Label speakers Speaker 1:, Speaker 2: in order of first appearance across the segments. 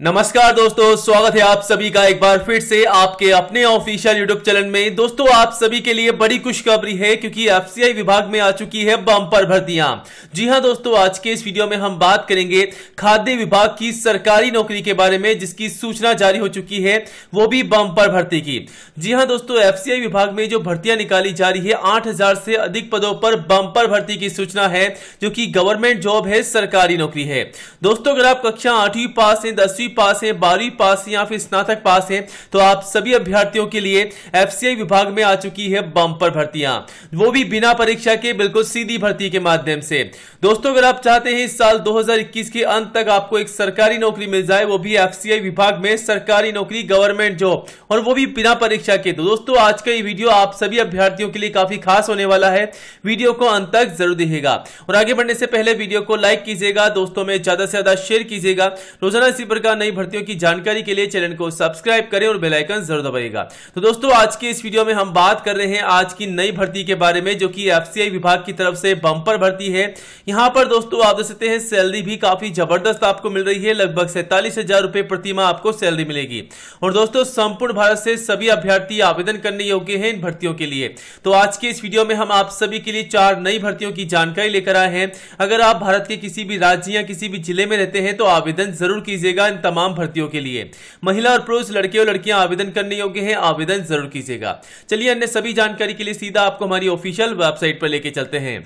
Speaker 1: नमस्कार दोस्तों स्वागत है आप सभी का एक बार फिर से आपके अपने ऑफिशियल यूट्यूब चैनल में दोस्तों आप सभी के लिए बड़ी खुशखबरी है क्योंकि एफसीआई विभाग में आ चुकी है बम्पर भर्तियां जी हां दोस्तों आज के इस वीडियो में हम बात करेंगे खाद्य विभाग की सरकारी नौकरी के बारे में जिसकी सूचना जारी हो चुकी है वो भी बम्पर भर्ती की जी हाँ दोस्तों एफ विभाग में जो भर्तियां निकाली जा रही है आठ से अधिक पदों पर बम्पर भर्ती की सूचना है जो की गवर्नमेंट जॉब है सरकारी नौकरी है दोस्तों अगर आप कक्षा आठवीं पास है दसवीं पीएचडी पास है बारहवीं पास है या फिर स्नातक पास है तो आप सभी अभ्यर्थियों के लिए एफसीआई विभाग में आ चुकी है बम्पर भर्तियां वो भी बिना परीक्षा के बिल्कुल सीधी भर्ती के माध्यम से दोस्तों अगर आप चाहते हैं इस साल 2021 के अंत तक आपको एक सरकारी नौकरी मिल जाए वो भी एफसीआई विभाग में सरकारी नौकरी गवर्नमेंट जॉब और वो भी बिना परीक्षा के तो दोस्तों आज का ये वीडियो आप सभी अभ्यर्थियों के लिए काफी खास होने वाला है वीडियो को अंत तक जरूर देखेगा और आगे बढ़ने से पहले वीडियो को लाइक कीजिएगा दोस्तों में ज्यादा से ज्यादा शेयर कीजिएगा रोजाना इसी प्रकार मौजूदा नई भर्तियों की जानकारी के लिए चैनल को सब्सक्राइब करें और बेलाइकन जरूर दबाएगा तो दोस्तों आज की इस वीडियो में हम बात कर रहे हैं आज की नई भर्ती के बारे में जो कि एफसीआई विभाग की तरफ से बंपर भर्ती है यहाँ पर दोस्तों आप देख सकते हैं सैलरी भी काफी जबरदस्त आपको मिल रही है लगभग सैतालीस रुपए प्रतिमा आपको सैलरी मिलेगी और दोस्तों संपूर्ण भारत से सभी अभ्यर्थी आवेदन करने योग्य है इन भर्तियों के लिए तो आज के इस वीडियो में हम आप सभी के लिए चार नई भर्तियों की जानकारी लेकर आए हैं अगर आप भारत के किसी भी राज्य या किसी भी जिले में रहते हैं तो आवेदन जरूर कीजिएगा इन तमाम भर्तियों के लिए महिला और पुरुष लड़के और लड़कियां आवेदन करने योग्य है आवेदन जरूर कीजिएगा चलिए अन्य सभी जानकारी के लिए सीधा आपको हमारी ऑफिशियल वेबसाइट पर लेके चलते हैं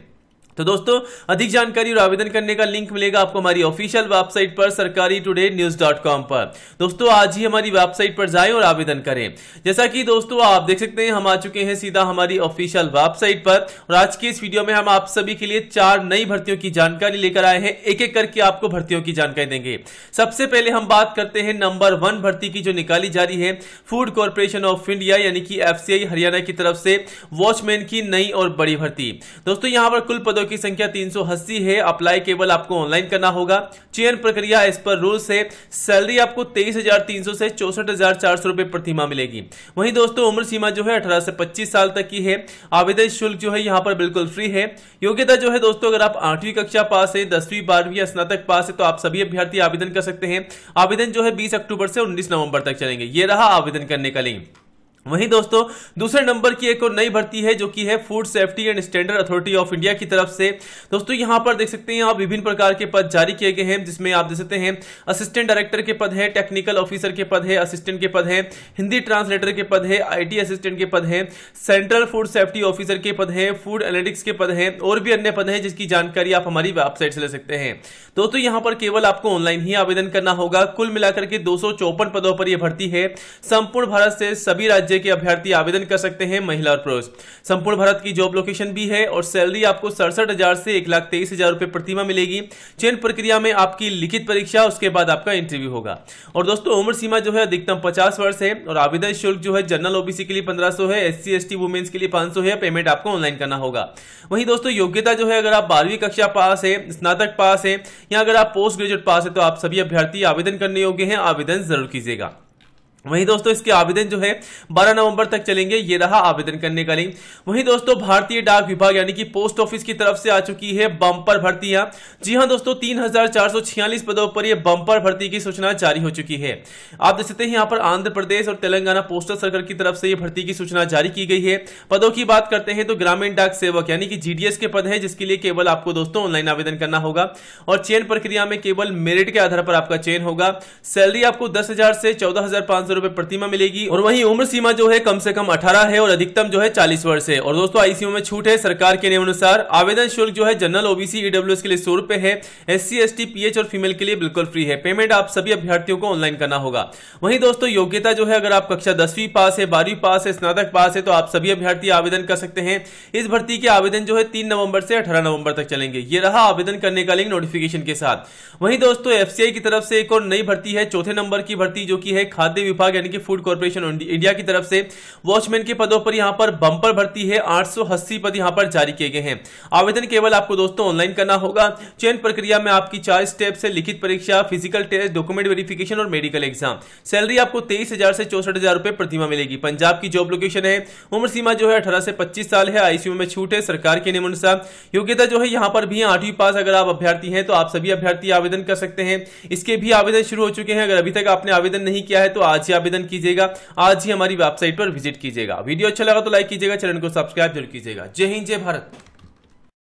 Speaker 1: तो दोस्तों अधिक जानकारी और आवेदन करने का लिंक मिलेगा आपको हमारी ऑफिशियल वेबसाइट पर सरकारी टूडे न्यूज डॉट कॉम पर दोस्तों आज ही हमारी वेबसाइट पर जाएं और आवेदन करें जैसा कि दोस्तों आप देख सकते हैं हम आ चुके हैं सीधा हमारी ऑफिशियल वेबसाइट पर और आज की इस वीडियो में हम आप सभी के लिए चार नई भर्तियों की जानकारी लेकर आए हैं एक एक करके आपको भर्तियों की जानकारी देंगे सबसे पहले हम बात करते हैं नंबर वन भर्ती की जो निकाली जा रही है फूड कॉरपोरेशन ऑफ इंडिया यानी कि एफ हरियाणा की तरफ से वॉचमैन की नई और बड़ी भर्ती दोस्तों यहां पर कुल पदों की संख्या तीन है अप्लाई केवल आपको ऑनलाइन करना होगा चयन प्रक्रिया इस पर रूल्स है सैलरी आपको तेईस से चौसठ रुपए प्रतिमा मिलेगी वहीं दोस्तों उम्र सीमा जो है अठारह से पच्चीस साल तक की है आवेदन शुल्क जो है यहाँ पर बिल्कुल फ्री है योग्यता जो है दोस्तों अगर आप आठवीं कक्षा पास है दसवीं बारहवीं स्नातक पास है तो आप सभी अभ्यर्थी आवेदन कर सकते हैं आवेदन जो है बीस अक्टूबर से उन्नीस नवंबर तक चलेंगे ये रहा आवेदन करने का लिंक वहीं दोस्तों दूसरे नंबर की एक और नई भर्ती है जो कि है food safety and standard authority of India की तरफ से दोस्तों यहां पर देख सकते हैं आप विभिन्न प्रकार के पद जारी किए गए हैं जिसमें आप देख सकते हैं असिस्टेंट डायरेक्टर के पद है टेक्निकल ऑफिसर के पद है असिस्टेंट के पद है हिंदी ट्रांसलेटर के पद है आई असिस्टेंट के पद है सेंट्रल फूड सेफ्टी ऑफिसर के पद है फूड एनालिटिक्स के पद है और भी अन्य पद है जिसकी जानकारी आप हमारी वेबसाइट से ले सकते हैं दोस्तों यहाँ पर केवल आपको ऑनलाइन ही आवेदन करना होगा कुल मिलाकर के दो पदों पर यह भर्ती है संपूर्ण भारत से सभी राज्य जिले के अभ्यर्थी आवेदन कर सकते हैं महिला और पुरुष संपूर्ण भारत की जॉब लोकेशन भी है और सैलरी आपको सड़सठ हजार से एक लाख तेईस हजार रुपए प्रतिमा मिलेगी चयन प्रक्रिया में आपकी लिखित परीक्षा उसके बाद आपका इंटरव्यू होगा और दोस्तों उम्र सीमा जो है अधिकतम पचास वर्ष है और आवेदन शुल्क जो है जनरल ओबीसी के लिए पंद्रह है एस सी एस वुमेन्स के लिए पांच है पेमेंट आपको ऑनलाइन करना होगा वहीं दोस्तों योग्यता जो है अगर आप बारहवीं कक्षा पास है स्नातक पास है या अगर आप पोस्ट ग्रेजुएट पास है तो आप सभी अभ्यर्थी आवेदन करने योग्य हैं आवेदन जरूर कीजिएगा वहीं दोस्तों इसके आवेदन जो है 12 नवंबर तक चलेंगे ये रहा आवेदन करने का लिंक वहीं दोस्तों भारतीय डाक विभाग यानी कि पोस्ट ऑफिस की तरफ से आ चुकी है बम्पर भर्तियां जी हां दोस्तों तीन पदों पर ये बम्पर भर्ती की सूचना जारी हो चुकी है आप देख सकते हैं यहाँ पर आंध्र प्रदेश और तेलंगाना पोस्टल सर्कल की तरफ से ये भर्ती की सूचना जारी की गई है पदों की बात करते हैं तो ग्रामीण डाक सेवक यानी कि जीडीएस के पद है जिसके लिए केवल आपको दोस्तों ऑनलाइन आवेदन करना होगा और चयन प्रक्रिया में केवल मेरिट के आधार पर आपका चयन होगा सैलरी आपको दस से चौदह सौ रुपए प्रतिमा मिलेगी और वही उम्र सीमा जो है कम से कम अठारह है और अधिकतम जो है चालीस वर्ष है और दोस्तों आईसीयू में छूट है सरकार के नियम अनुसार आवेदन शुल्क जो है जनरल ओबीसी ईडब्ल्यू e के लिए सौ रुपए है एस सी पीएच और फीमेल के लिए बिल्कुल फ्री है पेमेंट आप सभी अभ्यर्थियों को ऑनलाइन करना होगा वही दोस्तों योग्यता जो है अगर आप कक्षा दसवीं पास है बारहवीं पास है स्नातक पास है तो आप सभी अभ्यर्थी आवेदन कर सकते हैं इस भर्ती के आवेदन जो है तीन नवंबर से अठारह नवंबर तक चलेंगे ये रहा आवेदन करने का लिंक नोटिफिकेशन के साथ वहीं दोस्तों एफसीआई की तरफ से एक और नई भर्ती है चौथे नंबर की भर्ती जो की है खाद्य विभाग यानी कि फूड कॉर्पोरेशन इंडिया की तरफ से वॉचमैन के पदों पर यहाँ पर बंपर भर्ती है आठ पद यहाँ पर जारी किए गए हैं आवेदन केवल आपको दोस्तों ऑनलाइन करना होगा चयन प्रक्रिया में आपकी चार स्टेप है लिखित परीक्षा फिजिकल टेस्ट डॉक्यूमेंट वेरिफिकेशन और मेडिकल एग्जाम सैलरी आपको तेईस से चौसठ हजार प्रतिमा मिलेगी पंजाब की जॉब लोकेशन है उम्र सीमा जो है अठारह से पच्चीस साल है आईसीयू में छूट है सरकार के नियमानुसार योग्यता जो है यहाँ पर भी आठवीं पास अगर आप अभ्यर्थी हैं तो आप सभी अभ्यर्थी आवेदन कर सकते हैं इसके भी आवेदन शुरू हो चुके हैं अगर अभी तक आपने आवेदन नहीं किया है तो आज से आवेदन कीजिएगा आज ही हमारी वेबसाइट पर विजिट कीजिएगा वीडियो अच्छा लगा तो लाइक कीजिएगा चैनल को सब्सक्राइब जरूर कीजिएगा जय हिंद जय भारत